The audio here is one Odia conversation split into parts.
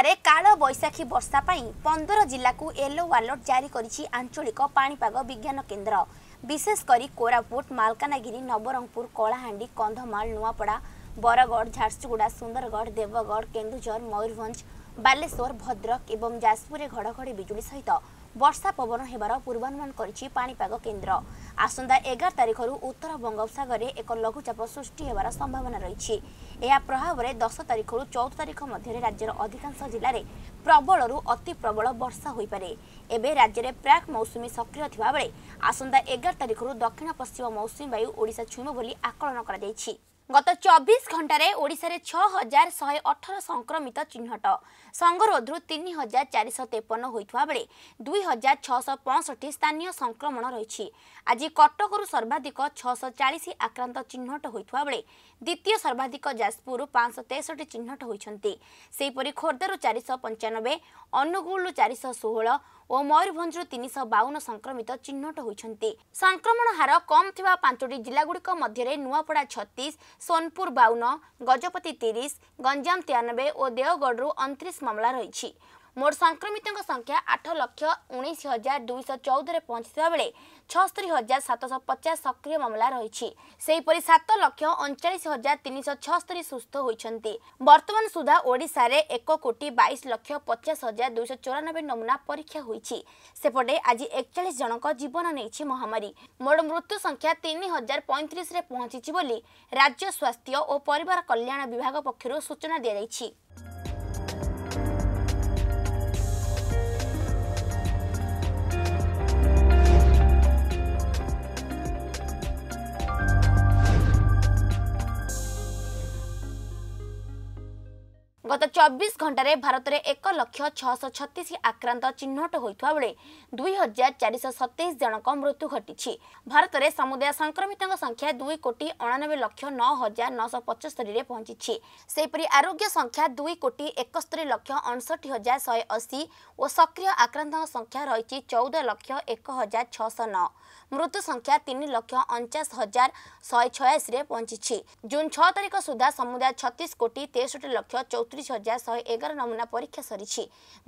ଓଡ଼ିଶାରେ କାଳ ବୈଶାଖୀ ବର୍ଷା ପାଇଁ ପନ୍ଦର ଜିଲ୍ଲାକୁ ୟେଲୋ ଆଲର୍ଟ ଜାରି କରିଛି ଆଞ୍ଚଳିକ ପାଣିପାଗ ବିଜ୍ଞାନ କେନ୍ଦ୍ର ବିଶେଷ କରି କୋରାପୁଟ ମାଲକାନଗିରି ନବରଙ୍ଗପୁର କଳାହାଣ୍ଡି କନ୍ଧମାଳ ନୂଆପଡ଼ା ବରଗଡ଼ ଝାରସୁଗୁଡ଼ା ସୁନ୍ଦରଗଡ଼ ଦେବଗଡ଼ କେନ୍ଦୁଝର ମୟୂରଭଞ୍ଜ ବାଲେଶ୍ୱର ଭଦ୍ରକ ଏବଂ ଯାଜପୁରରେ ଘଡ଼ଘଡ଼ି ବିଜୁଳି ସହିତ ବର୍ଷା ପବନ ହେବାର ପୂର୍ବାନୁମାନ କରିଛି ପାଣିପାଗ କେନ୍ଦ୍ର ଆସନ୍ତା ଏଗାର ତାରିଖରୁ ଉତ୍ତର ବଙ୍ଗୋପସାଗରରେ ଏକ ଲଘୁଚାପ ସୃଷ୍ଟି ହେବାର ସମ୍ଭାବନା ରହିଛି ଏହା ପ୍ରଭାବରେ ଦଶ ତାରିଖରୁ ଚଉଦ ତାରିଖ ମଧ୍ୟରେ ରାଜ୍ୟର ଅଧିକାଂଶ ଜିଲ୍ଲାରେ ପ୍ରବଳରୁ ଅତି ପ୍ରବଳ ବର୍ଷା ହୋଇପାରେ ଏବେ ରାଜ୍ୟରେ ପ୍ରାକ୍ ମୌସୁମୀ ସକ୍ରିୟ ଥିବାବେଳେ ଆସନ୍ତା ଏଗାର ତାରିଖରୁ ଦକ୍ଷିଣ ପଶ୍ଚିମ ମୌସୁମୀ ବାୟୁ ଓଡ଼ିଶା ଛୁଇଁବ ବୋଲି ଆକଳନ କରାଯାଇଛି ଗତ ଚବିଶ ଘଣ୍ଟାରେ ଓଡ଼ିଶାରେ ଛଅ ହଜାର ଶହେ ଅଠର ସଂକ୍ରମିତ ଚିହ୍ନଟ ସଙ୍ଗରୋଧରୁ ତିନି ହଜାର ଚାରିଶହ ତେପନ ହୋଇଥିବା ବେଳେ ଦୁଇ ହଜାର ଛଅଶହ ପଞ୍ଚଷଠି ସ୍ଥାନୀୟ ସଂକ୍ରମଣ ରହିଛି ଆଜି କଟକରୁ ସର୍ବାଧିକ ଛଅଶହ ଚାଳିଶ ଆକ୍ରାନ୍ତ ଚିହ୍ନଟ ହୋଇଥିବା ବେଳେ ଦ୍ୱିତୀୟ ସର୍ବାଧିକ ଯାଜପୁରରୁ ପାଞ୍ଚଶହ ତେଷଠି ଚିହ୍ନଟ ହୋଇଛନ୍ତି ସେହିପରି ଖୋର୍ଦ୍ଧାରୁ ଚାରିଶହ ପଞ୍ଚାନବେ ଅନୁଗୁଳରୁ ଚାରିଶହ ଷୋହଳ ଓ ମୟୂରଭଞ୍ଜରୁ ତିନିଶହ ବାଉନ ସଂକ୍ରମିତ ଚିହ୍ନଟ ହୋଇଛନ୍ତି ସଂକ୍ରମଣ ହାର କମ୍ ଥିବା ପାଞ୍ଚଟି ଜିଲ୍ଲାଗୁଡ଼ିକ ମଧ୍ୟରେ ନୂଆପଡ଼ା ଛତିଶ ସୋନପୁର ବାଉନ ଗଜପତି ତିରିଶ ଗଞ୍ଜାମ ତେୟାନବେ ଓ ଦେଓଗଡ଼ରୁ ଅଣତିରିଶ ମାମଲା ରହିଛି ମୋଟ ସଂକ୍ରମିତଙ୍କ ସଂଖ୍ୟା ଆଠ ଲକ୍ଷ ଉଣେଇଶ ହଜାର ଦୁଇଶହ ଚଉଦରେ ପହଞ୍ଚିଥିବା ବେଳେ ଛଅସ୍ତରୀ ହଜାର ସାତଶହ ପଚାଶ ସକ୍ରିୟ ମାମଲା ରହିଛି ସେହିପରି ସାତ ଲକ୍ଷ ଅଣଚାଳିଶ ହଜାର ତିନିଶହ ଛଅସ୍ତରୀ ସୁସ୍ଥ ହୋଇଛନ୍ତି ବର୍ତ୍ତମାନ ସୁଦ୍ଧା ଓଡ଼ିଶାରେ ଏକ କୋଟି ବାଇଶ ଲକ୍ଷ ପଚାଶ ହଜାର ଦୁଇଶହ ଚଉରାନବେ ନମୁନା ପରୀକ୍ଷା ହୋଇଛି ସେପଟେ ଆଜି ଏକଚାଳିଶ ଜଣଙ୍କ ଜୀବନ ନେଇଛି ମହାମାରୀ ମୋଟ ମୃତ୍ୟୁ ସଂଖ୍ୟା ତିନି ହଜାର ପଇଁତିରିଶରେ ପହଞ୍ଚିଛି ବୋଲି ରାଜ୍ୟ ସ୍ୱାସ୍ଥ୍ୟ ଓ ପରିବାର କଲ୍ୟାଣ ବିଭାଗ ପକ୍ଷରୁ ସୂଚନା ଦିଆଯାଇଛି গত চব্বিশ ঘণ্টায় ভারতের এক লক্ষ ছশ ছতিশ আক্রান্ত চিহ্নট হয়েছে বেড়ে দুই হাজার চারিশ সতেইশ জনক মৃত্যু ঘটিছে ভারতের সমুদায় সংক্রমিত সংখ্যা দুই কোটি অণানবে লক্ষ ন হাজার নশ পঁচস্তরীরে পৌঁছিছে সেইপরি আরোগ্য সংখ্যা দুই কোটি একস্তরি লক্ষ অনষটি হাজার শহে অশী ও সক্রিয় আক্রান্ত সংখ্যা রয়েছে চৌদ লক্ষ এক হাজার ছশ নଅ ମୃତ୍ୟୁ ସଂଖ୍ୟା ତିନି ଲକ୍ଷ ଅଣଚାଶ ହଜାର ଶହେ ଛୟାଅଶୀରେ ପହଞ୍ଚିଛି ଜୁନ୍ ଛଅ ତାରିଖ ସୁଦ୍ଧା ସମୁଦାୟ ଛତିଶ କୋଟି ତେଷଠି ଲକ୍ଷ ଚଉତିରିଶ ଅଣତିରିଶ ହଜାର ଶହେ ଏଗାର ନମୁନା ପରୀକ୍ଷା ସରିଛି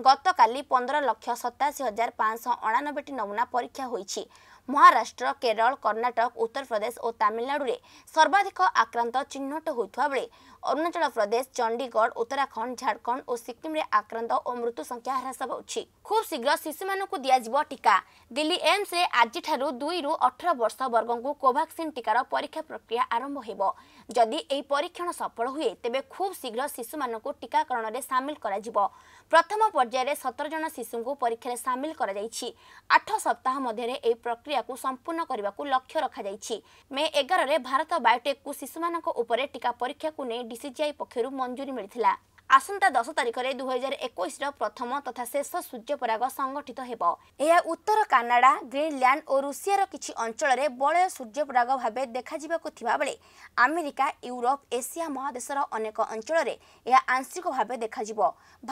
ଗତକାଲି ପନ୍ଦର ଲକ୍ଷ ସତାଅଶୀ ହଜାର ପାଞ୍ଚଶହ ଅଣାନବେଟି ନମୁନା ପରୀକ୍ଷା ହୋଇଛି ମହାରାଷ୍ଟ୍ର କେରଳ କର୍ଣ୍ଣାଟକ ଉତ୍ତରପ୍ରଦେଶ ଓ ତାମିଲନାଡ଼ୁରେ ସର୍ବାଧିକ ଆକ୍ରାନ୍ତ ଚିହ୍ନଟ ହୋଇଥିବା ବେଳେ ଅରୁଣାଚଳ ପ୍ରଦେଶ ଚଣ୍ଡିଗଡ଼ ଉତ୍ତରାଖଣ୍ଡ ଝାଡ଼ଖଣ୍ଡ ଓ ସିକ୍କିମ୍ରେ ଆକ୍ରାନ୍ତ ଓ ମୃତ୍ୟୁ ସଂଖ୍ୟା ହ୍ରାସ ପାଉଛି ଖୁବ୍ ଶୀଘ୍ର ଶିଶୁମାନଙ୍କୁ ଦିଆଯିବ ଟିକା ଦିଲ୍ଲୀ ଏମ୍ସରେ ଆଜିଠାରୁ ଦୁଇରୁ ଅଠର ବର୍ଷ ବର୍ଗଙ୍କୁ କୋଭାକ୍ସିନ୍ ଟିକାର ପରୀକ୍ଷା ପ୍ରକ୍ରିୟା ଆରମ୍ଭ ହେବ ଯଦି ଏହି ପରୀକ୍ଷଣ ସଫଳ ହୁଏ ତେବେ ଖୁବ୍ ଶୀଘ୍ର ଶିଶୁମାନଙ୍କୁ ଟିକାକରଣରେ ସାମିଲ କରାଯିବ ପ୍ରଥମ ପର୍ଯ୍ୟାୟରେ ସତର ଜଣ ଶିଶୁଙ୍କୁ ପରୀକ୍ଷାରେ ସାମିଲ କରାଯାଇଛି ଆଠ ସପ୍ତାହ ମଧ୍ୟରେ ଏହି ପ୍ରକ୍ରିୟା ପ୍ରକ୍ରିୟାକୁ ସମ୍ପୂର୍ଣ୍ଣ କରିବାକୁ ଲକ୍ଷ୍ୟ ରଖାଯାଇଛି ମେ ଏଗାରରେ ଭାରତ ବାୟୋଟେକ୍କୁ ଶିଶୁମାନଙ୍କ ଉପରେ ଟିକା ପରୀକ୍ଷାକୁ ନେଇ ଡିସିଜିଆଇ ପକ୍ଷରୁ ମଞ୍ଜୁରୀ ମିଳିଥିଲା ଆସନ୍ତା ଦଶ ତାରିଖରେ ଦୁଇ ହଜାର ଏକୋଇଶର ପ୍ରଥମ ତଥା ଶେଷ ସୂର୍ଯ୍ୟପରାଗ ସଂଗଠିତ ହେବ ଏହା ଉତ୍ତର କାନାଡ଼ା ଗ୍ରୀନଲ୍ୟାଣ୍ଡ ଓ ରୁଷିଆର କିଛି ଅଞ୍ଚଳରେ ବଳୟ ସୂର୍ଯ୍ୟପରାଗ ଭାବେ ଦେଖାଯିବାକୁ ଥିବାବେଳେ ଆମେରିକା ୟୁରୋପ ଏସିଆ ମହାଦେଶର ଅନେକ ଅଞ୍ଚଳରେ ଏହା ଆଂଶିକ ଭାବେ ଦେଖାଯିବ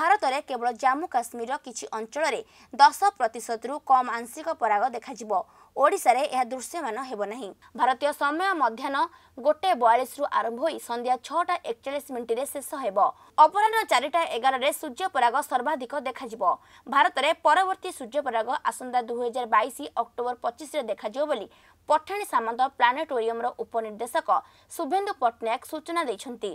ଭାରତରେ କେବଳ ଜାମ୍ମୁ କାଶ୍ମୀରର କିଛି ଅଞ୍ଚଳରେ ଦଶ ପ୍ରତିଶତରୁ କମ୍ ଆଂଶିକ ପରାଗ ଦେଖାଯିବ ଓଡ଼ିଶାରେ ଏହା ଦୃଶ୍ୟମାନ ହେବ ନାହିଁ ଭାରତୀୟ ସମୟ ମଧ୍ୟାହ୍ନ ଗୋଟେ ବୟାଳିଶରୁ ଆରମ୍ଭ ହୋଇ ସନ୍ଧ୍ୟା ଛଅଟା ଏକଚାଳିଶ ମିନିଟରେ ଶେଷ ହେବ ଅପରାହ୍ନ ଚାରିଟା ଏଗାରରେ ସୂର୍ଯ୍ୟପରାଗ ସର୍ବାଧିକ ଦେଖାଯିବ ଭାରତରେ ପରବର୍ତ୍ତୀ ସୂର୍ଯ୍ୟପରାଗ ଆସନ୍ତା ଦୁଇହଜାର ବାଇଶ ଅକ୍ଟୋବର ପଚିଶରେ ଦେଖାଯିବ ବୋଲି ପଠାଣି ସାମନ୍ତ ପ୍ଲାନେଟୋରିୟମର ଉପନିର୍ଦ୍ଦେଶକ ଶୁଭେନ୍ଦୁ ପଟ୍ଟନାୟକ ସୂଚନା ଦେଇଛନ୍ତି